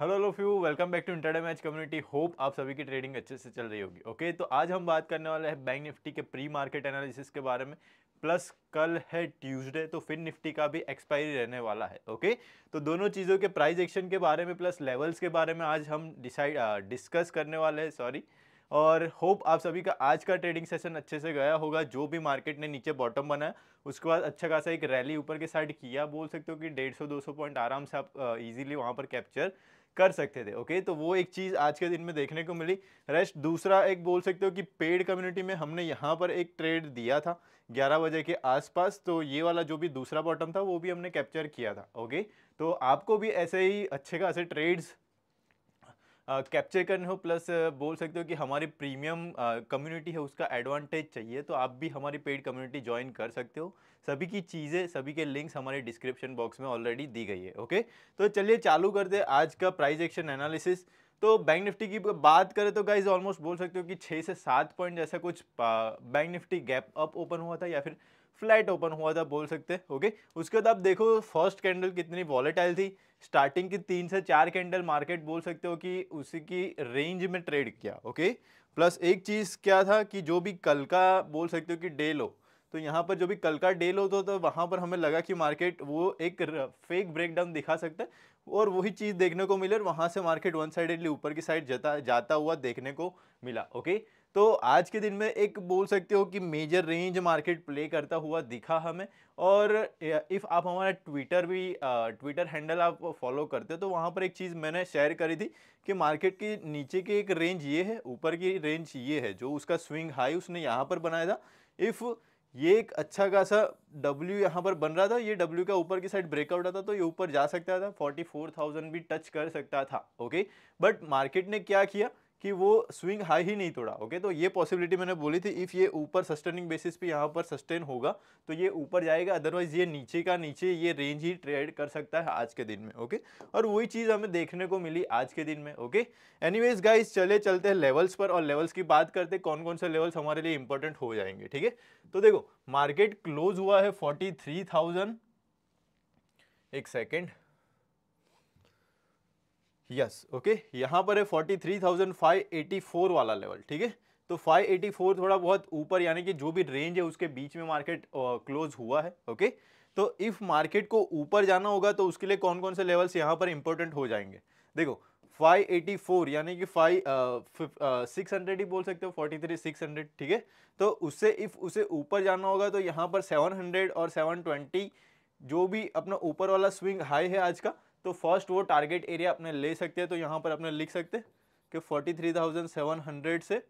Hello hello few welcome back to intraday match community hope आप सभी की trading अच्छे से चल रही होगी ओके तो आज हम बात करने वाले हैं बैंक निफ्टी के प्री मार्केट एनालिसिस के बारे में प्लस कल है ट्यूसडे तो फिन निफ्टी का भी एक्सपायरी रहने वाला है ओके तो दोनों चीज़ों के प्राइज एक्शन के बारे में प्लस लेवल्स के बारे में आज हम डिसाइड डिस्कस करने वाले हैं सॉरी और होप आप सभी का आज का ट्रेडिंग सेशन अच्छे से गया होगा जो भी मार्केट ने नीचे बॉटम बनाया उसके बाद अच्छा खासा एक रैली ऊपर के साइड किया बोल सकते हो कि डेढ़ सौ दो सौ पॉइंट आराम से आप इजीली वहाँ पर कैप्चर कर सकते थे ओके तो वो एक चीज़ आज के दिन में देखने को मिली रेस्ट दूसरा एक बोल सकते हो कि पेड कम्युनिटी में हमने यहाँ पर एक ट्रेड दिया था 11 बजे के आसपास तो ये वाला जो भी दूसरा बॉटम था वो भी हमने कैप्चर किया था ओके तो आपको भी ऐसे ही अच्छे खासे ट्रेड्स कैप्चर करने हो प्लस बोल सकते हो कि हमारी प्रीमियम कम्युनिटी है उसका एडवांटेज चाहिए तो आप भी हमारी पेड कम्युनिटी ज्वाइन कर सकते हो सभी की चीज़ें सभी के लिंक्स हमारे डिस्क्रिप्शन बॉक्स में ऑलरेडी दी गई है ओके तो चलिए चालू करते आज का प्राइज एक्शन एनालिसिस तो बैंक निफ्टी की बात करें तो गाइज ऑलमोस्ट बोल सकते हो कि छः से सात पॉइंट जैसा कुछ bank Nifty gap up open हुआ था या फिर फ्लैट ओपन हुआ था बोल सकते ओके उसके बाद आप देखो फर्स्ट कैंडल कितनी वॉलेटाइल थी स्टार्टिंग की तीन से चार कैंडल मार्केट बोल सकते हो कि उसी की रेंज में ट्रेड किया ओके प्लस एक चीज़ क्या था कि जो भी कल का बोल सकते हो कि डे लो तो यहाँ पर जो भी कल का डेल होता तो, वहाँ पर हमें लगा कि मार्केट वो एक फेक ब्रेकडाउन दिखा सकता है और वही चीज़ देखने को मिली और वहाँ से मार्केट वन साइडेडली ऊपर की साइड जाता जाता हुआ देखने को मिला ओके तो आज के दिन में एक बोल सकते हो कि मेजर रेंज मार्केट प्ले करता हुआ दिखा हमें और इफ़ आप हमारा ट्विटर भी ट्विटर हैंडल आप फॉलो करते हो तो वहाँ पर एक चीज़ मैंने शेयर करी थी कि मार्केट के नीचे की एक रेंज ये है ऊपर की रेंज ये है जो उसका स्विंग हाई उसने यहाँ पर बनाया था इफ़ ये एक अच्छा खासा डब्ल्यू यहाँ पर बन रहा था ये डब्ल्यू का ऊपर की साइड ब्रेकआउट आता तो ये ऊपर जा सकता था 44,000 भी टच कर सकता था ओके बट मार्केट ने क्या किया कि वो स्विंग हाई ही नहीं तोड़ा ओके तो ये पॉसिबिलिटी मैंने बोली थी इफ़ ये ऊपर सस्टेनिंग बेसिस पे यहाँ पर सस्टेन होगा तो ये ऊपर जाएगा अदरवाइज ये नीचे का नीचे ये रेंज ही ट्रेड कर सकता है आज के दिन में ओके और वही चीज़ हमें देखने को मिली आज के दिन में ओके एनीवेज गाइस चले चलते हैं लेवल्स पर और लेवल्स की बात करते कौन कौन से लेवल्स हमारे लिए इंपॉर्टेंट हो जाएंगे ठीक है तो देखो मार्केट क्लोज हुआ है फोर्टी एक सेकेंड यस ओके यहाँ पर है forty three thousand five eighty four वाला लेवल ठीक है तो फाइव एटी फोर थोड़ा बहुत ऊपर यानी कि जो भी रेंज है उसके बीच में मार्केट क्लोज हुआ है ओके तो इफ़ मार्केट को ऊपर जाना होगा तो उसके लिए कौन कौन से लेवल्स यहाँ पर इंपॉर्टेंट हो जाएंगे देखो 584 यानी कि फाइव सिक्स हंड्रेड ही बोल सकते हो 43 600 ठीक है तो उससे इफ़ उसे ऊपर जाना होगा तो यहाँ पर 700 और 720 जो भी अपना ऊपर वाला स्विंग हाई है आज का तो फर्स्ट वो टारगेट एरिया अपने ले सकते हैं तो यहाँ पर अपने लिख सकते कि 43,700 से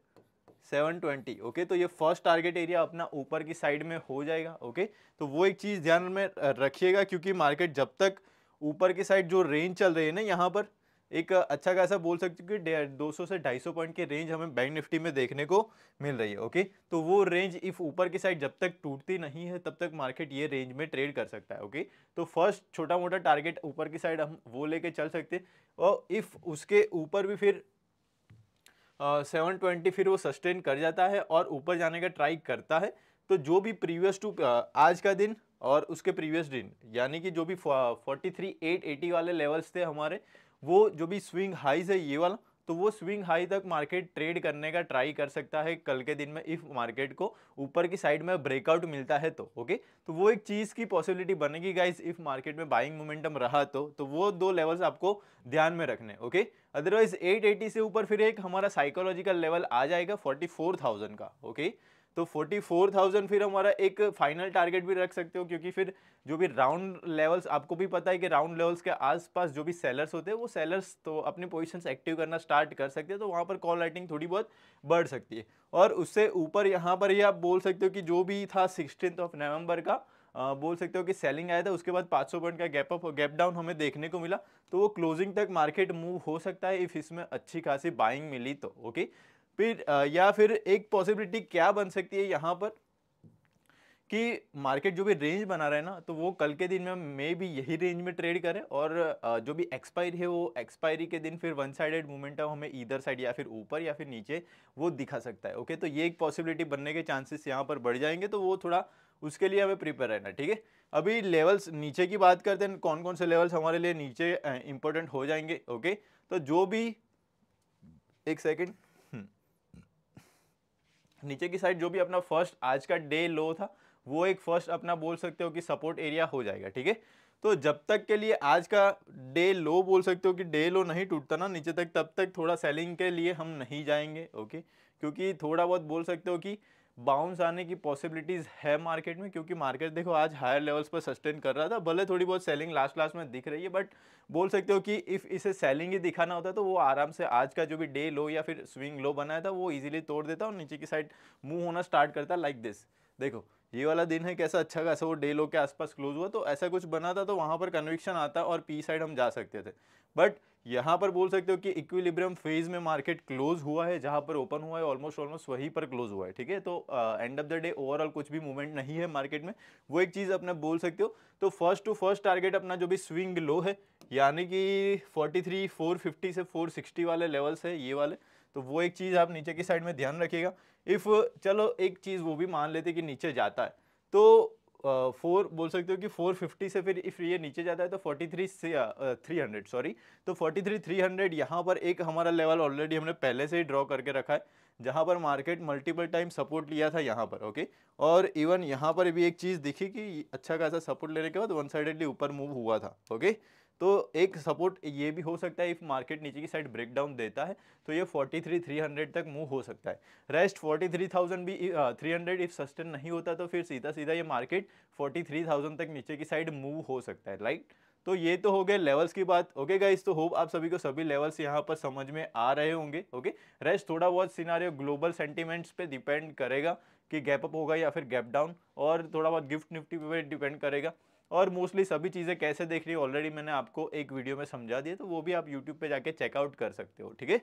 720 ओके तो ये फर्स्ट टारगेट एरिया अपना ऊपर की साइड में हो जाएगा ओके तो वो एक चीज़ ध्यान में रखिएगा क्योंकि मार्केट जब तक ऊपर की साइड जो रेंज चल रही है ना यहाँ पर एक अच्छा खासा बोल सकते हो कि 200 से 250 पॉइंट की रेंज हमें बैंक निफ्टी में देखने को मिल रही है ओके तो वो रेंज इफ़ ऊपर की साइड जब तक टूटती नहीं है तब तक मार्केट ये रेंज में ट्रेड कर सकता है ओके तो फर्स्ट छोटा मोटा टारगेट ऊपर की साइड हम वो लेके चल सकते और इफ़ उसके ऊपर भी फिर सेवन uh, ट्वेंटी फिर वो सस्टेन कर जाता है और ऊपर जाने का ट्राई करता है तो जो भी प्रीवियस टू आज का दिन और उसके प्रीवियस दिन यानी कि जो भी फोर्टी थ्री एट एटी वाले लेवल्स थे हमारे वो जो भी स्विंग हाइज है ये वाला तो वो स्विंग हाई तक मार्केट ट्रेड करने का ट्राई कर सकता है कल के दिन में इफ़ मार्केट को ऊपर की साइड में ब्रेकआउट मिलता है तो ओके तो वो एक चीज़ की पॉसिबिलिटी बनेगी गाइज इफ़ मार्केट में बाइंग मोमेंटम रहा तो तो वो दो लेवल्स आपको ध्यान में रखने ओके अदरवाइज 880 से ऊपर फिर एक हमारा साइकोलॉजिकल लेवल आ जाएगा फोर्टी का ओके तो 44,000 फिर हमारा एक फाइनल टारगेट भी रख सकते हो क्योंकि फिर जो भी राउंड लेवल्स आपको भी पता है कि राउंड लेवल्स के आसपास जो भी सेलर्स होते हैं वो सेलर्स तो अपनी पोजीशंस एक्टिव करना स्टार्ट कर सकते हैं तो वहाँ पर कॉल राइटिंग थोड़ी बहुत बढ़ सकती है और उससे ऊपर यहाँ पर ही आप बोल सकते हो कि जो भी था सिक्सटीन ऑफ नवंबर का आ, बोल सकते हो कि सेलिंग आया था उसके बाद 500 पॉइंट का गैप अप गैप डाउन हमें देखने को मिला तो वो क्लोजिंग तक मार्केट मूव हो सकता है इफ़ इसमें अच्छी खासी बाइंग मिली तो ओके फिर या फिर एक पॉसिबिलिटी क्या बन सकती है यहाँ पर कि मार्केट जो भी रेंज बना रहा है ना तो वो कल के दिन में मे भी यही रेंज में ट्रेड करें और जो भी एक्सपायरी है वो एक्सपायरी के दिन फिर वन साइडेड मूवमेंट वो हमें इधर साइड या फिर ऊपर या फिर नीचे वो दिखा सकता है ओके तो ये एक पॉसिबिलिटी बनने के चांसेस यहाँ पर बढ़ जाएंगे तो वो थोड़ा उसके लिए हमें प्रिपेयर रहना ठीक है अभी लेवल्स नीचे की बात करते हैं कौन कौन से लेवल्स हमारे लिए नीचे इंपॉर्टेंट हो जाएंगे ओके तो जो भी एक सेकेंड नीचे की साइड जो भी अपना फर्स्ट आज का डे लो था वो एक फर्स्ट अपना बोल सकते हो कि सपोर्ट एरिया हो जाएगा ठीक है तो जब तक के लिए आज का डे लो बोल सकते हो कि डे लो नहीं टूटता ना नीचे तक तब तक थोड़ा सेलिंग के लिए हम नहीं जाएंगे ओके क्योंकि थोड़ा बहुत बोल सकते हो कि बाउंस आने की पॉसिबिलिटीज़ है मार्केट में क्योंकि मार्केट देखो आज हायर लेवल्स पर सस्टेन कर रहा था भले थोड़ी बहुत सेलिंग लास्ट लास्ट में दिख रही है बट बोल सकते हो कि इफ़ इसे सेलिंग ही दिखाना होता तो वो आराम से आज का जो भी डे लो या फिर स्विंग लो बनाया था वो इजीली तोड़ देता और नीचे की साइड मूव होना स्टार्ट करता लाइक दिस देखो ये वाला दिन है कैसा अच्छा खासा वो डे लो के आसपास क्लोज हुआ तो ऐसा कुछ बना था तो वहाँ पर कन्विक्शन आता और पी साइड हम जा सकते थे बट यहाँ पर बोल सकते हो कि इक्विलिब्रियम फेज में मार्केट क्लोज हुआ है जहाँ पर ओपन हुआ है ऑलमोस्ट ऑलमोस्ट वहीं पर क्लोज हुआ है ठीक है तो end of the day overall कुछ भी मूवमेंट नहीं है मार्केट में वो एक चीज़ अपने बोल सकते हो तो फर्स्ट टू फर्स्ट टारगेट अपना जो भी स्विंग लो है यानी कि फोर्टी 450 से फोर वाले लेवल्स है ये वाले तो वो एक चीज़ आप नीचे की साइड में ध्यान रखिएगा इफ़ चलो एक चीज़ वो भी मान लेते कि नीचे जाता है तो फोर uh, बोल सकते हो कि फोर फिफ्टी से फिर इफ़ ये नीचे जाता है तो फोर्टी थ्री से थ्री हंड्रेड सॉरी तो फोर्टी थ्री थ्री हंड्रेड यहाँ पर एक हमारा लेवल ऑलरेडी हमने पहले से ही ड्रॉ करके रखा है जहाँ पर मार्केट मल्टीपल टाइम सपोर्ट लिया था यहाँ पर ओके और इवन यहाँ पर भी एक चीज़ दिखी कि अच्छा खासा सपोर्ट लेने के बाद वन साइडेडली ऊपर मूव हुआ था ओके तो एक सपोर्ट ये भी हो सकता है इफ़ मार्केट नीचे की साइड ब्रेक डाउन देता है तो ये 43,300 तक मूव हो सकता है रेस्ट 43,000 भी थ्री 300 इफ़ सस्टेन नहीं होता तो फिर सीधा सीधा ये मार्केट 43,000 तक नीचे की साइड मूव हो सकता है राइट तो ये तो हो गए लेवल्स की बात ओके गाइस तो होप आप सभी को सभी लेवल्स यहाँ पर समझ में आ रहे होंगे ओके रेस्ट थोड़ा बहुत सिनारियो ग्लोबल सेंटीमेंट्स पे डिपेंड करेगा कि गैप अप होगा या फिर गैप डाउन और थोड़ा बहुत गिफ्ट निफ्टी पे डिपेंड करेगा और मोस्टली सभी चीज़ें कैसे देख रही है ऑलरेडी मैंने आपको एक वीडियो में समझा दिया तो वो भी आप यूट्यूब पे जाके चेकआउट कर सकते हो ठीक है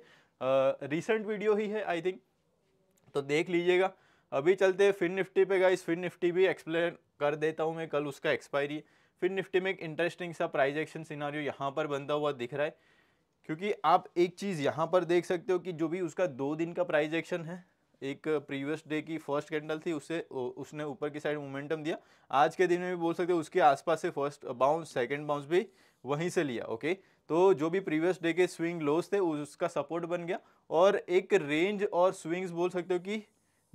रिसेंट वीडियो ही है आई थिंक तो देख लीजिएगा अभी चलते हैं फिन निफ्टी पे गाइस फिन निफ्टी भी एक्सप्लेन कर देता हूँ मैं कल उसका एक्सपायरी फिन निफ्टी में एक इंटरेस्टिंग सा प्राइज एक्शन सिनारियो यहाँ पर बनता हुआ दिख रहा है क्योंकि आप एक चीज़ यहाँ पर देख सकते हो कि जो भी उसका दो दिन का प्राइज एक्शन है एक प्रीवियस डे की फर्स्ट कैंडल थी उससे उसने ऊपर की साइड मोमेंटम दिया आज के दिन में भी बोल सकते हो उसके आसपास से फर्स्ट बाउंस सेकंड बाउंस भी वहीं से लिया ओके तो जो भी प्रीवियस डे के स्विंग लोस थे उसका सपोर्ट बन गया और एक रेंज और स्विंग्स बोल सकते हो कि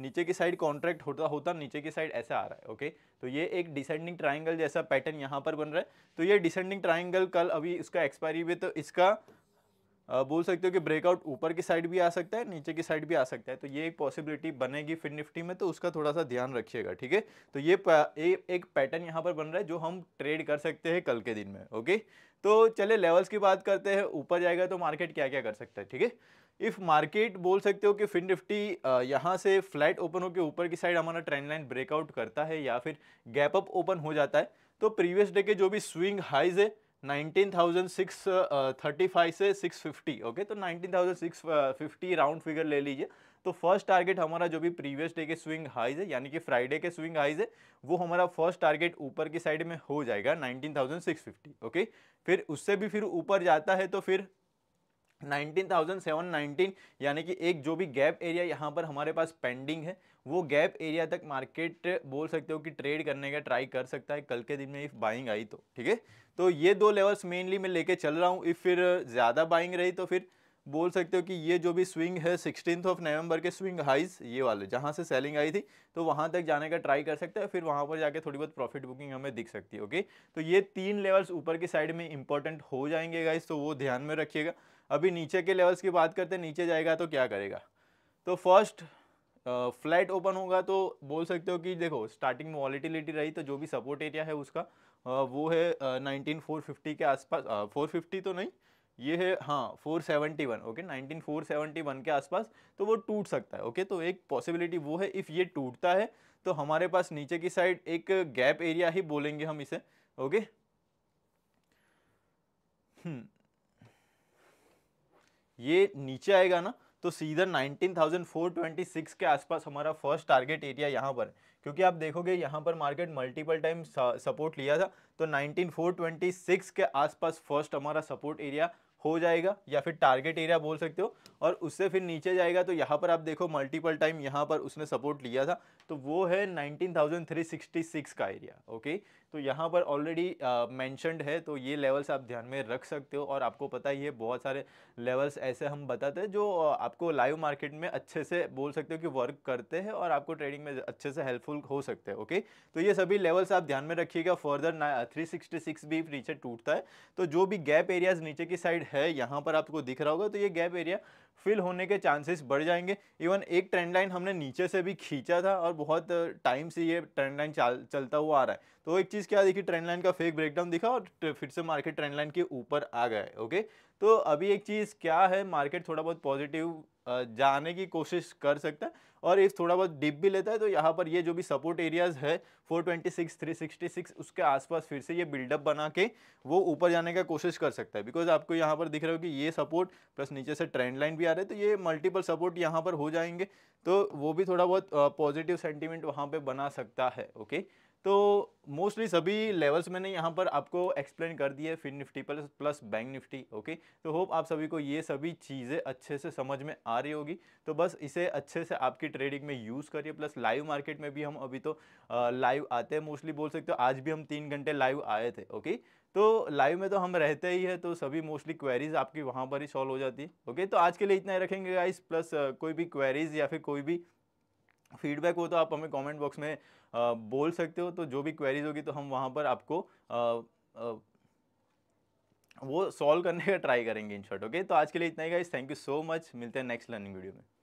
नीचे की साइड कॉन्ट्रैक्ट होता होता नीचे की साइड ऐसा आ रहा है ओके तो ये एक डिसेंडिंग ट्राइंगल जैसा पैटर्न यहाँ पर बन रहा है तो ये डिसेंडिंग ट्राइंगल कल अभी इसका एक्सपायरी भी तो इसका बोल सकते हो कि ब्रेकआउट ऊपर की साइड भी आ सकता है नीचे की साइड भी आ सकता है तो ये एक पॉसिबिलिटी बनेगी फिर निफ्टी में तो उसका थोड़ा सा ध्यान रखिएगा ठीक है तो ये ए, एक पैटर्न यहाँ पर बन रहा है जो हम ट्रेड कर सकते हैं कल के दिन में ओके तो चले लेवल्स की बात करते हैं ऊपर जाएगा तो मार्केट क्या क्या कर सकता है ठीक है इफ़ मार्केट बोल सकते हो कि फिन निफ्टी यहाँ से फ्लैट ओपन होकर ऊपर की साइड हमारा ट्रेंड लाइन ब्रेकआउट करता है या फिर गैप अप ओपन हो जाता है तो प्रीवियस डे के जो भी स्विंग हाइज है 19,635 से 650 ओके तो 19,650 राउंड फिगर ले लीजिए तो फर्स्ट टारगेट हमारा जो भी प्रीवियस डे के स्विंग हाइज है यानी कि फ्राइडे के स्विंग हाइज है वो हमारा फर्स्ट टारगेट ऊपर की साइड में हो जाएगा 19,650 ओके फिर उससे भी फिर ऊपर जाता है तो फिर 19,719 यानी कि एक जो भी गैप एरिया यहाँ पर हमारे पास पेंडिंग है वो गैप एरिया तक मार्केट बोल सकते हो कि ट्रेड करने का ट्राई कर सकता है कल के दिन में इफ़ बाइंग आई तो ठीक है तो ये दो लेवल्स मेनली मैं लेके चल रहा हूँ इफ़ फिर ज़्यादा बाइंग रही तो फिर बोल सकते हो कि ये जो भी स्विंग है सिक्सटीन ऑफ नवंबर के स्विंग हाइज ये वाले जहाँ से सेलिंग आई थी तो वहाँ तक जाने का ट्राई कर सकते हैं फिर वहाँ पर जाके थोड़ी बहुत प्रॉफिट बुकिंग हमें दिख सकती है ओके तो ये तीन लेवल्स ऊपर की साइड में इंपॉर्टेंट हो जाएंगे गाइज तो वो ध्यान में रखिएगा अभी नीचे के लेवल्स की बात करते हैं नीचे जाएगा तो क्या करेगा तो फर्स्ट फ्लैट ओपन होगा तो बोल सकते हो कि देखो स्टार्टिंग में वॉलिटिलिटी रही तो जो भी सपोर्ट एरिया है उसका आ, वो है नाइनटीन फोर फिफ्टी के आसपास फोर फिफ्टी तो नहीं ये है हाँ four seventy one okay nineteen four seventy one के आसपास तो वो टूट सकता है ओके okay? तो एक पॉसिबिलिटी वो है इफ़ ये टूटता है तो हमारे पास नीचे की साइड एक गैप एरिया ही बोलेंगे हम इसे ओके okay? हम्म, ये नीचे आएगा ना तो ट्वेंटी 19,426 के आसपास हमारा फर्स्ट टारगेट एरिया यहाँ पर क्योंकि आप देखोगे यहाँ पर मार्केट मल्टीपल टाइम सपोर्ट लिया था तो 19,426 के आसपास फर्स्ट हमारा सपोर्ट एरिया हो जाएगा या फिर टारगेट एरिया बोल सकते हो और उससे फिर नीचे जाएगा तो यहाँ पर आप देखो मल्टीपल टाइम यहाँ पर उसने सपोर्ट लिया था तो वो है 19,366 का एरिया ओके तो यहाँ पर ऑलरेडी मैंशनड uh, है तो ये लेवल्स आप ध्यान में रख सकते हो और आपको पता ही है बहुत सारे लेवल्स ऐसे हम बताते हैं जो uh, आपको लाइव मार्केट में अच्छे से बोल सकते हो कि वर्क करते हैं और आपको ट्रेडिंग में अच्छे से हेल्पफुल हो सकते हैं ओके तो ये सभी लेवल्स आप ध्यान में रखिएगा फर्दर थ्री uh, भी नीचे टूटता है तो जो भी गैप एरियाज नीचे की साइड है यहाँ पर आपको दिख रहा होगा तो ये गैप एरिया फिल होने के चांसेस बढ़ जाएंगे इवन एक ट्रेंड लाइन हमने नीचे से भी खींचा था और बहुत टाइम से ये ट्रेंड लाइन चलता हुआ आ रहा है तो एक चीज़ क्या देखी ट्रेंड लाइन का फेक ब्रेकडाउन दिखा और फिर से मार्केट ट्रेंड लाइन के ऊपर आ गए ओके तो अभी एक चीज़ क्या है मार्केट थोड़ा बहुत पॉजिटिव जाने की कोशिश कर सकता है और इफ़ थोड़ा बहुत डिप भी लेता है तो यहाँ पर ये जो भी सपोर्ट एरियाज है 426, 366 उसके आसपास फिर से ये बिल्डअप बना के वो ऊपर जाने का कोशिश कर सकता है बिकॉज आपको यहाँ पर दिख रहा हो कि ये सपोर्ट प्लस नीचे से ट्रेंड लाइन भी आ रहा है तो ये मल्टीपल सपोर्ट यहाँ पर हो जाएंगे तो वो भी थोड़ा बहुत पॉजिटिव सेंटिमेंट वहाँ पर बना सकता है ओके okay? तो मोस्टली सभी लेवल्स मैंने यहाँ पर आपको एक्सप्लेन कर दिए Fin Nifty plus plus bank Nifty okay तो होप आप सभी को ये सभी चीज़ें अच्छे से समझ में आ रही होगी तो बस इसे अच्छे से आपकी ट्रेडिंग में यूज़ करिए प्लस लाइव मार्केट में भी हम अभी तो लाइव आते हैं मोस्टली बोल सकते हो आज भी हम तीन घंटे लाइव आए थे ओके तो लाइव में तो हम रहते ही है तो सभी मोस्टली क्वेरीज आपकी वहाँ पर ही सॉल्व हो जाती है ओके तो आज के लिए इतना ही रखेंगे गाइस प्लस कोई भी क्वेरीज या फिर कोई भी फीडबैक हो तो आप हमें कमेंट बॉक्स में बोल सकते हो तो जो भी क्वेरीज होगी तो हम वहाँ पर आपको वो सॉल्व करने का ट्राई करेंगे इन शॉर्ट ओके तो आज के लिए इतना ही guys thank you so much मिलते हैं नेक्स्ट लर्निंग वीडियो में